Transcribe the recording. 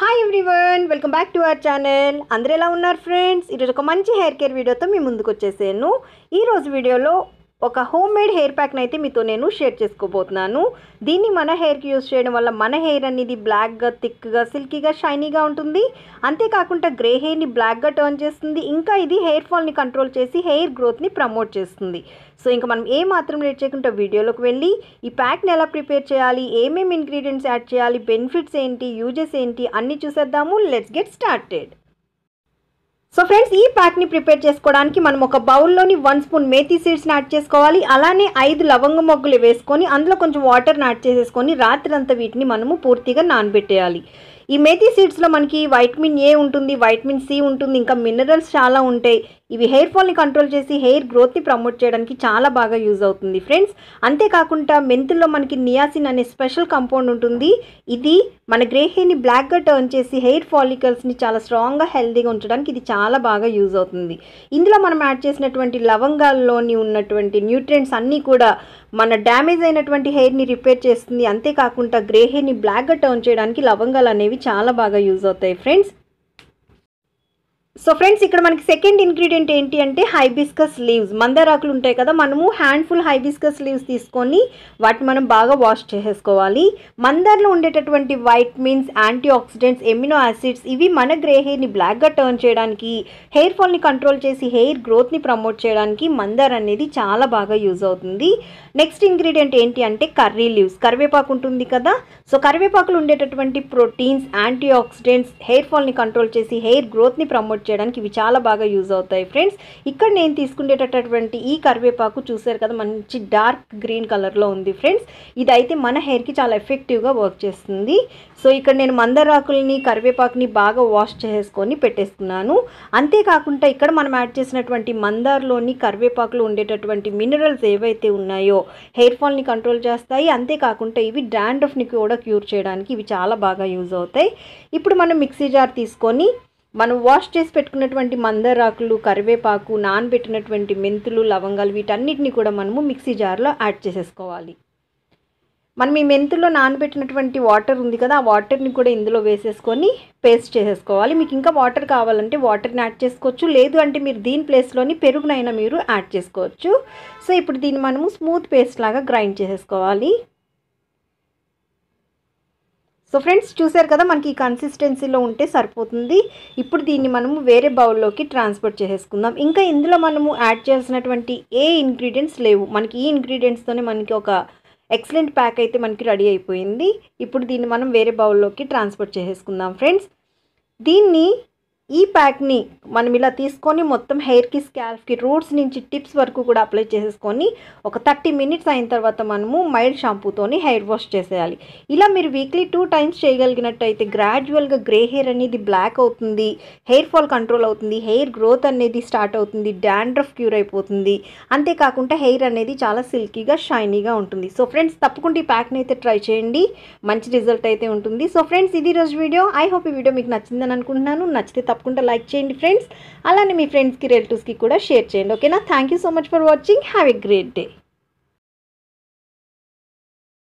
hi everyone welcome back to our channel అందరు ఎలా ఉన్నారు ఫ్రెండ్స్ ఈరోజు ఒక మంచి హెయిర్ కేర్ వీడియోతో మీ ముందుకు వచ్చేసాను ఈరోజు వీడియోలో ఒక హోమ్ మేడ్ హెయిర్ ప్యాక్ని అయితే మీతో నేను షేర్ చేసుకోబోతున్నాను దీన్ని మన హెయిర్కి యూస్ చేయడం వల్ల మన హెయిర్ అనేది బ్లాక్గా థిక్గా సిల్కీగా షైనీగా ఉంటుంది అంతేకాకుండా గ్రే హెయిర్ని బ్లాక్గా టర్న్ చేస్తుంది ఇంకా ఇది హెయిర్ ఫాల్ని కంట్రోల్ చేసి హెయిర్ గ్రోత్ని ప్రమోట్ చేస్తుంది సో ఇంకా మనం ఏ మాత్రం లేట్ చేయకుండా వీడియోలోకి వెళ్ళి ఈ ప్యాక్ని ఎలా ప్రిపేర్ చేయాలి ఏమేమి ఇంగ్రీడియంట్స్ యాడ్ చేయాలి బెనిఫిట్స్ ఏంటి యూజెస్ ఏంటి అన్నీ చూసేద్దాము let's get started so friends ఈ ప్యాక్ని ప్రిపేర్ చేసుకోవడానికి మనం ఒక బౌల్లోని వన్ స్పూన్ మేతి సీడ్స్ని యాడ్ చేసుకోవాలి అలానే ఐదు లవంగ మొగ్గులు వేసుకొని అందులో కొంచెం వాటర్ని యాడ్ చేసేసుకొని రాత్రంతా వీటిని మనము పూర్తిగా నానబెట్టేయాలి ఈ మేతి సీడ్స్లో మనకి వైటమిన్ ఏ ఉంటుంది వైటమిన్ సి ఉంటుంది ఇంకా మినరల్స్ చాలా ఉంటాయి ఇవి హెయిర్ ఫాల్ని కంట్రోల్ చేసి హెయిర్ గ్రోత్ని ప్రమోట్ చేయడానికి చాలా బాగా యూజ్ అవుతుంది ఫ్రెండ్స్ అంతేకాకుండా మెంతుల్లో మనకి నియాసిన్ అనే స్పెషల్ కంపౌండ్ ఉంటుంది ఇది మన గ్రే హెయిర్ని బ్లాక్గా టర్న్ చేసి హెయిర్ ఫాలికల్స్ని చాలా స్ట్రాంగ్గా హెల్దీగా ఉంచడానికి ఇది చాలా బాగా యూజ్ అవుతుంది ఇందులో మనం యాడ్ చేసినటువంటి లవంగాల్లోని ఉన్నటువంటి న్యూట్రియంట్స్ అన్నీ కూడా మన డ్యామేజ్ అయినటువంటి హెయిర్ని రిపేర్ చేస్తుంది అంతేకాకుండా గ్రే హెయిర్ని బ్లాక్గా టర్న్ చేయడానికి లవంగాలు అనేవి చాలా బాగా యూజ్ అవుతాయి ఫ్రెండ్స్ సో ఫ్రెండ్స్ ఇక్కడ మనకి సెకండ్ ఇంగ్రీడియంట్ ఏంటి అంటే హైబిస్కస్ లీవ్స్ మందారాకులు ఉంటాయి కదా మనము హ్యాండ్ఫుల్ హైబిస్కస్ లీవ్స్ తీసుకొని వాటిని మనం బాగా వాష్ చేసేసుకోవాలి మందార్లో ఉండేటటువంటి vitamins antioxidants amino acids ఇవి మన గ్రే హెయిర్ని బ్లాక్గా టర్న్ చేయడానికి హెయిర్ ఫాల్ని కంట్రోల్ చేసి హెయిర్ గ్రోత్ని ప్రమోట్ చేయడానికి మందార్ అనేది చాలా బాగా యూజ్ అవుతుంది నెక్స్ట్ ఇంగ్రీడియంట్ ఏంటి అంటే కర్రీ లీవ్స్ కరివేపాకు ఉంటుంది కదా సో కరివేపాకులు ఉండేటటువంటి ప్రోటీన్స్ యాంటీ ఆక్సిడెంట్స్ హెయిర్ ఫాల్ని కంట్రోల్ చేసి హెయిర్ గ్రోత్ని ప్రమోట్ చేయడానికి ఇవి చాలా బాగా యూజ్ అవుతాయి ఫ్రెండ్స్ ఇక్కడ నేను తీసుకునేటటువంటి ఈ కరివేపాకు చూసారు కదా మంచి డార్క్ గ్రీన్ కలర్లో ఉంది ఫ్రెండ్స్ ఇదైతే మన హెయిర్కి చాలా ఎఫెక్టివ్గా వర్క్ చేస్తుంది సో ఇక్కడ నేను మందరాకుల్ని కరివేపాకుని బాగా వాష్ చేసుకొని పెట్టేసుకున్నాను అంతేకాకుండా ఇక్కడ మనం యాడ్ చేసినటువంటి మందార్లోని కరివేపాకులో ఉండేటటువంటి మినరల్స్ ఏవైతే ఉన్నాయో హెయిర్ ఫాల్ని కంట్రోల్ చేస్తాయి అంతేకాకుండా ఇవి డాండ్రఫ్ని కూడా క్యూర్ చేయడానికి ఇవి చాలా బాగా యూజ్ అవుతాయి ఇప్పుడు మనం మిక్సీ జార్ తీసుకొని మనం వాష్ చేసి పెట్టుకున్నటువంటి మందరాకులు కరివేపాకు నానబెట్టినటువంటి మెంతులు లవంగాలు వీటన్నిటిని కూడా మనము మిక్సీ జార్లో యాడ్ చేసేసుకోవాలి మనం ఈ మెంతుల్లో నానబెట్టినటువంటి వాటర్ ఉంది కదా ఆ వాటర్ని కూడా ఇందులో వేసేసుకొని పేస్ట్ చేసేసుకోవాలి మీకు ఇంకా వాటర్ కావాలంటే వాటర్ని యాడ్ చేసుకోవచ్చు లేదు అంటే మీరు దీని ప్లేస్లోని పెరుగునైనా మీరు యాడ్ చేసుకోవచ్చు సో ఇప్పుడు దీన్ని మనము స్మూత్ పేస్ట్ లాగా గ్రైండ్ చేసేసుకోవాలి సో ఫ్రెండ్స్ చూసారు కదా మనకి ఈ కన్సిస్టెన్సీలో ఉంటే సరిపోతుంది ఇప్పుడు దీన్ని మనము వేరే బౌల్లోకి ట్రాన్స్ఫర్ చేసేసుకుందాం ఇంకా ఇందులో మనము యాడ్ చేయాల్సినటువంటి ఏ ఇంగ్రీడియంట్స్ లేవు మనకి ఈ ఇంగ్రీడియంట్స్తోనే మనకి ఒక ఎక్సలెంట్ ప్యాక్ అయితే మనకి రెడీ అయిపోయింది ఇప్పుడు దీన్ని మనం వేరే బౌల్లోకి ట్రాన్స్ఫర్ చేసేసుకుందాం ఫ్రెండ్స్ దీన్ని ఈ ప్యాక్ని మనం ఇలా తీసుకొని మొత్తం హెయిర్కి స్కాల్ఫ్కి రూట్స్ నుంచి టిప్స్ వరకు కూడా అప్లై చేసేసుకొని ఒక థర్టీ మినిట్స్ అయిన తర్వాత మనము మైల్డ్ షాంపూతోని హెయిర్ వాష్ చేసేయాలి ఇలా మీరు వీక్లీ టూ టైమ్స్ చేయగలిగినట్టయితే గ్రాడ్యువల్గా గ్రే హెయిర్ అనేది బ్లాక్ అవుతుంది హెయిర్ ఫాల్ కంట్రోల్ అవుతుంది హెయిర్ గ్రోత్ అనేది స్టార్ట్ అవుతుంది డాండ్రఫ్ క్యూర్ అయిపోతుంది అంతేకాకుండా హెయిర్ అనేది చాలా సిల్కీగా షైనీగా ఉంటుంది సో ఫ్రెండ్స్ తప్పకుండా ఈ ప్యాక్ని అయితే ట్రై చేయండి మంచి రిజల్ట్ అయితే ఉంటుంది సో ఫ్రెండ్స్ ఇది రోజు వీడియో ఐ హోప్ ఈ వీడియో మీకు నచ్చిందని అనుకుంటున్నాను నచ్చితే తప్పకుండా లైక్ చేయండి ఫ్రెండ్స్ అలానే మీ ఫ్రెండ్స్కి రిలేటివ్స్కి కూడా షేర్ చేయండి ఓకేనా thank you so much for watching have a great day